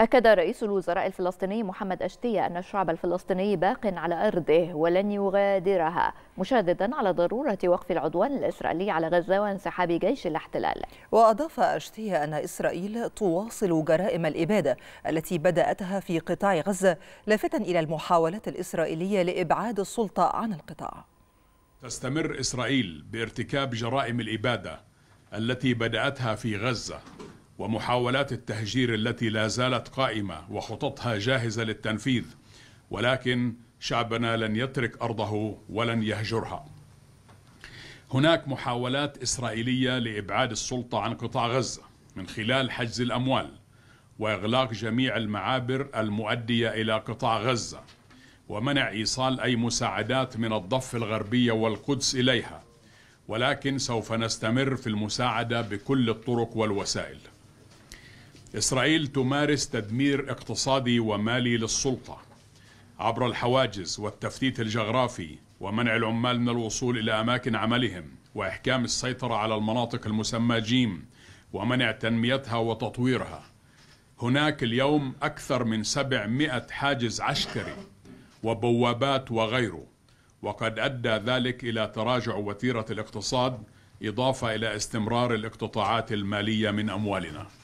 أكد رئيس الوزراء الفلسطيني محمد أشتية أن الشعب الفلسطيني باق على أرضه ولن يغادرها مشددا على ضرورة وقف العدوان الإسرائيلي على غزة وانسحاب جيش الاحتلال وأضاف أشتية أن إسرائيل تواصل جرائم الإبادة التي بدأتها في قطاع غزة لافتا إلى المحاولات الإسرائيلية لإبعاد السلطة عن القطاع تستمر إسرائيل بارتكاب جرائم الإبادة التي بدأتها في غزة ومحاولات التهجير التي لا زالت قائمه وخططها جاهزه للتنفيذ ولكن شعبنا لن يترك ارضه ولن يهجرها. هناك محاولات اسرائيليه لابعاد السلطه عن قطاع غزه من خلال حجز الاموال واغلاق جميع المعابر المؤديه الى قطاع غزه ومنع ايصال اي مساعدات من الضفه الغربيه والقدس اليها ولكن سوف نستمر في المساعده بكل الطرق والوسائل إسرائيل تمارس تدمير اقتصادي ومالي للسلطة عبر الحواجز والتفتيت الجغرافي ومنع العمال من الوصول إلى أماكن عملهم وإحكام السيطرة على المناطق المسمى جيم ومنع تنميتها وتطويرها هناك اليوم أكثر من 700 حاجز عسكري وبوابات وغيره وقد أدى ذلك إلى تراجع وتيرة الاقتصاد إضافة إلى استمرار الاقتطاعات المالية من أموالنا